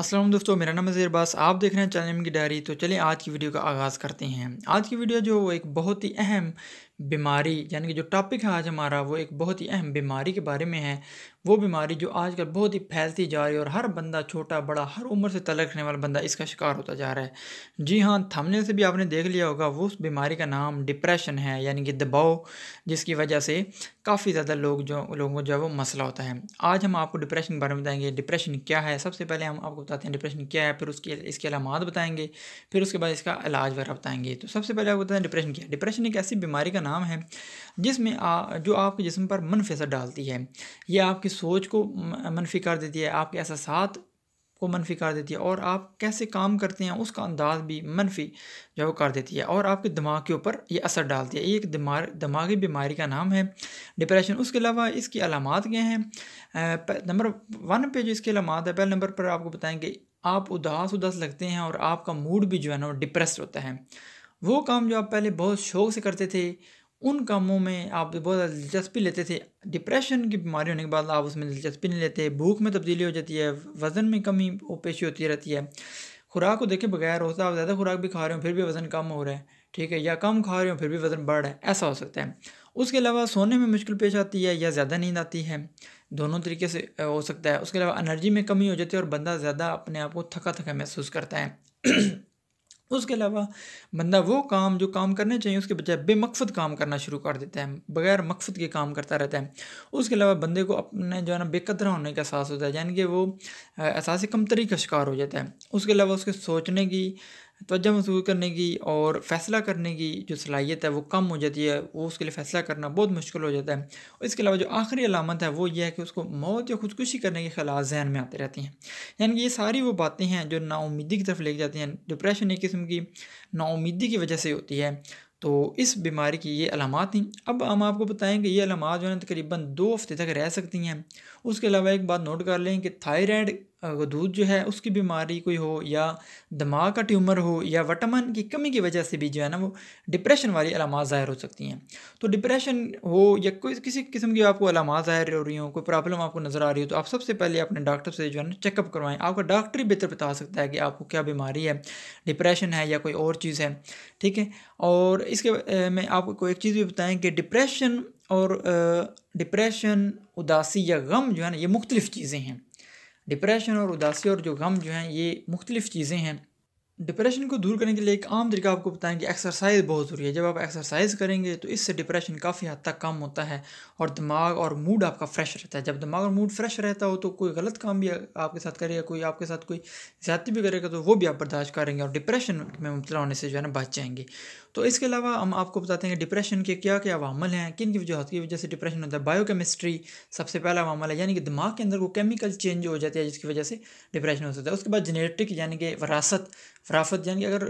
असलम दोस्तों मेरा नाम अज़ीर बास आप देख रहे हैं चैनल की डायरी तो चलिए आज की वीडियो का आगाज़ करते हैं आज की वीडियो जो वो एक बहुत ही अहम बीमारी यानी कि जो टॉपिक है आज हमारा वो एक बहुत ही अहम बीमारी के बारे में है वो बीमारी जो आजकल बहुत ही फैलती जा रही है और हर बंदा छोटा बड़ा हर उम्र से तलक रखने वाला बंदा इसका शिकार होता जा रहा है जी हाँ थमने से भी आपने देख लिया होगा वो उस बीमारी का नाम डिप्रेशन है यानी कि दबाव जिसकी वजह से काफ़ी ज़्यादा लोग जो लोगों को जो है वो मसला होता है आज हम आपको डिप्रेशन के बारे में बताएंगे डिप्रेशन क्या है सबसे पहले हम आपको बताते हैं डिप्रेशन क्या है फिर उसकी इसके अलामत बताएंगे फिर उसके बाद इसका इलाज वगैरह बताएंगे तो सबसे पहले आपको बताते हैं डिप्रेशन क्या है डिप्रेशन एक ऐसी बीमारी का नाम नाम है जिसमें आ, जो आपके जिसम पर मनफी असर डालती है यह आपकी सोच को मनफी कर देती है आपके एहसास को मनफी कर देती है और आप कैसे काम करते हैं उसका अंदाज भी मनफी जो है कर देती है और आपके दिमाग के ऊपर ये असर डालती है ये एक दिमाग दिमागी बीमारी का नाम है डिप्रेशन उसके अलावा इसकी अलामत क्या हैं नंबर वन पे जो इसकी अलामत है पहले नंबर पर आपको बताएंगे आप उदास उदास लगते हैं और आपका मूड भी जो है ना वो डिप्रेस होता है वो काम जो आप पहले बहुत शौक से करते थे उन कामों में आप बहुत ज़्यादा दिलचस्पी लेते थे डिप्रेशन की बीमारी होने के बाद आप उसमें दिलचस्पी नहीं लेते भूख में तब्दीली हो जाती है वज़न में कमी पेशी होती रहती है खुराक को देखे बगैर होता आप ज़्यादा खुराक भी खा रहे हो फिर भी वज़न कम हो रहा है ठीक है या कम खा रहे हो फिर भी वज़न बढ़ रहा है ऐसा हो सकता है उसके अलावा सोने में मुश्किल पेश आती है या ज़्यादा नींद आती है दोनों तरीके से हो सकता है उसके अलावा एनर्जी में कमी हो जाती है और बंदा ज़्यादा अपने आप को थका थका महसूस करता है उसके अलावा बंदा वो काम जो काम करने चाहिए उसके बजाय बेमकसद काम करना शुरू कर देता है बगैर मकसद के काम करता रहता है उसके अलावा बंदे को अपने जो है ना बेकदरा होने का एहसास होता है यानी कि वो एहसास कमतरी का शिकार हो जाता है उसके अलावा उसके सोचने की तोज्जा मसूल करने की और फैसला करने की जो सलाहियत है वो कम हो जाती है वो उसके लिए फ़ैसला करना बहुत मुश्किल हो जाता है और इसके अलावा जो आखिरी अलामत है वो ये है कि उसको मौत या खुदकुशी करने के ख्याल जहन में आते रहती हैं यानी कि ये सारी वो बातें हैं जो नाउमीदी की तरफ ले जाती हैं डिप्रेशन एक किस्म की नाउमीदी की वजह से होती है तो इस बीमारी की ये अलामत थी अब हम आपको बताएँ कि ये अलामत जो है तकरीबन दो हफ्ते तक रह सकती हैं उसके अलावा एक बात नोट कर लें कि थायराइड गदूद जो है उसकी बीमारी कोई हो या दिमाग का ट्यूमर हो या वटामिन की कमी की वजह से भी जो है ना वो डिप्रेशन वाली अलामत ज़ाहिर हो सकती हैं तो डिप्रेशन हो या कोई किसी किस्म की आपको अलामत ज़ाहिर हो रही हो कोई प्रॉब्लम आपको नज़र आ रही हो तो आप सबसे पहले अपने डॉक्टर से जो है ना चेकअप करवाएं आपका डॉक्टर ही बेहतर बता सकता है कि आपको क्या बीमारी है डिप्रेशन है या कोई और चीज़ है ठीक है और इसके में आपको एक चीज़ भी बताएँ कि डिप्रेशन और डिप्रेशन उदासी या गम जो है ना ये मुख्तलिफ़ चीज़ें हैं डिप्रेशन और उदासी और जो गम जो हैं ये मुख्तलिफ़ चीज़ें हैं डिप्रेशन को दूर करने के लिए एक आम तरीका आपको बताएं कि एक्सरसाइज बहुत ज़रूरी है जब आप एक्सरसाइज करेंगे तो इससे डिप्रेशन काफ़ी हद तक कम होता है और दिमाग और मूड आपका फ्रेश रहता है जब दिमाग और मूड फ्रेश रहता हो तो कोई गलत काम भी आपके साथ करेगा कोई आपके साथ कोई ज़्यादा भी करेगा तो वो भी आप बर्दाश्त करेंगे और डिप्रेशन में मुबला होने से जो है ना बच जाएंगे तो इसके अलावा हम आपको बताते हैं कि डिप्रेशन के क्या क्या वामल हैं किन की वजह की वजह से डिप्रेशन होता है बायोकेमिस्ट्री सबसे पहला वामल है यानी कि दिमाग के अंदर वो केमिकल चेंज हो जाती है जिसकी वजह से डिप्रेशन हो सकता है उसके बाद जेनेटिक यानी कि वरासत राफत यानी अगर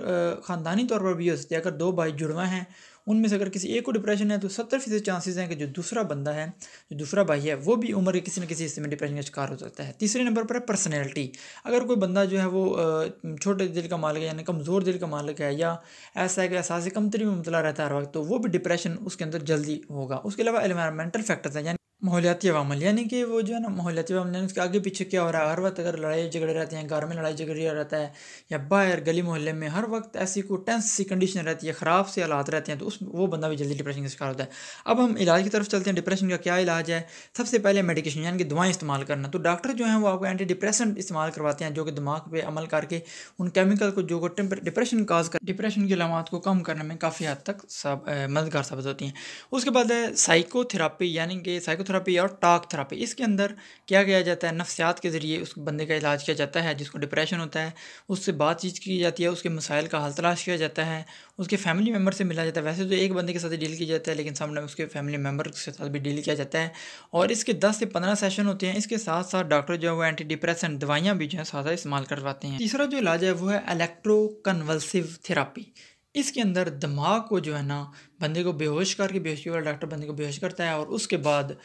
ख़ानदानी तौर पर भी हो सकती है अगर दो भाई जुड़वा हैं उनमें से अगर किसी एक को डिप्रेशन है तो सत्तर फीसद चांसेज हैं कि जो दूसरा बंदा है जो दूसरा भाई है वो भी उम्र के किसी न किसी हिस्से में डिप्रेशन का शिकार हो सकता है तीसरे नंबर पर है पर्सनैलिटी अगर कोई बंदा जो है वो छोटे दिल का मालिक है यानी कमज़ोर दिल का मालिक है या ऐसा है कि एहसास कमतरी में मुबला रहता है हर वक्त तो वो भी डिप्रेशन उसके अंदर जल्दी होगा उसके अलावा एनवायरमेंटल फैक्टर्स हैं यानी माहौलियाती अवामल यानी कि वो जो है ना माहौलियाती अवामल यानी उसके आगे पीछे क्या हो रहा है हर वक्त अगर लड़ाई झगड़े रहते हैं घर में लड़ाई झगड़े रहता है या बाहर गली मोहल्ले में हर वक्त ऐसी कोई टेंस सी कंडीशन रहती है ख़राब से हालात रहते हैं तो उस वो बंदा भी जल्दी डिप्रेशन का शिकार होता है अब हम इलाज की तरफ चलते हैं डिप्रेशन का क्या इलाज है सबसे पहले मेडिकेशन यानी कि दवाएँ इस्तेमाल करना तो डॉक्टर जो है वो आपको एंटी डिप्रेशन इस्तेमाल करवाते हैं जो कि दिमाग पर अमल करके उन केमिकल को जो डिप्रेशन काज कर डिप्रेशन की अलामत को कम करने में काफ़ी हद तक मददगार साबित होती हैं उसके बाद है साइकोथेरापी यानी कि साइको थेरेपी और टाक थेरेपी इसके अंदर क्या किया जाता है नफ्सियात के ज़रिए उस बंदे का इलाज किया जाता है जिसको डिप्रेशन होता है उससे बातचीत की जाती है उसके मसाइल का हल तलाश किया जाता है उसके फैमिली मेम्बर से मिला जाता है वैसे तो एक बंदे के साथ डील किया जाता है लेकिन सामने उसके फैमिली मेम्बर के साथ भी डील किया जाता है और इसके दस से पंद्रह सेशन होते हैं इसके साथ साथ डॉक्टर जो है वो एंटी डिप्रेशन दवाइयाँ भी जो है साथ इस्तेमाल करवाते हैं तीसरा जो इलाज है वो है इलेक्ट्रो कन्वल्सिव थेरापी इसके अंदर दिमाग को जो है ना बंदे को बेहोश करके बेहोशी वाला डॉक्टर बंदे को बेहोश करता है और उसके बाद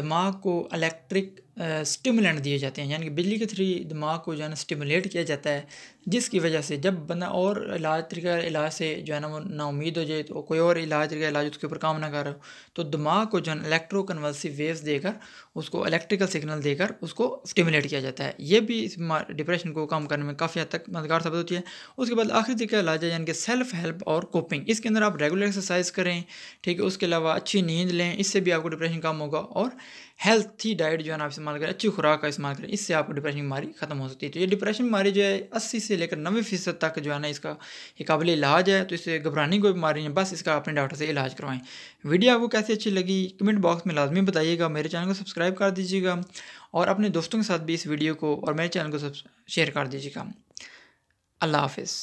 दिमाग को इलेक्ट्रिक स्टिमुलेंट दिए जाते हैं यानी कि बिजली के थ्री दिमाग को जो है ना स्टिमुलेट किया जाता है जिसकी वजह से जब बंदा और इलाज तरीका इलाज से जो है ना वो नाउमीद हो जाए तो कोई और इलाज तरीका इलाज उसके ऊपर काम ना कर रहा हो तो दिमाग को जो है इलेक्ट्रो कन्वर्सिव वेव्स देकर उसको इलेक्ट्रिकल सिग्नल देकर उसको स्टिमुलेट किया जाता है ये भी डिप्रेशन को कम करने में काफ़ी हद तक मददगार साबित होती है उसके बाद आखिरी तरीका इलाज है यानी कि सेल्फ हेल्प और कोपिंग इसके अंदर आप रेगुलर एक्सरसाइज कर करें ठीक है उसके अलावा अच्छी नींद लें इससे भी आपको डिप्रेशन कम होगा और हेल्थी डाइट जो है ना आप इस्तेमाल करें अच्छी खुराक का इस्तेमाल करें इससे आपको डिप्रेशन बीमारी ख़त्म हो सकती है तो ये डिप्रेशन बीमारी जो है अस्सी से लेकर नब्बे फीसद तक जो है ना इसका एक काबिल इलाज है तो इससे घबराने कोई बीमारी नहीं बस इसका अपने डॉक्टर से इलाज करवाएं वीडियो आपको कैसी अच्छी लगी कमेंट बॉक्स में लाजमी बताइएगा मेरे चैनल को सब्सक्राइब कर दीजिएगा और अपने दोस्तों के साथ भी इस वीडियो को और मेरे चैनल को शेयर कर दीजिएगा अल्लाह हाफिज़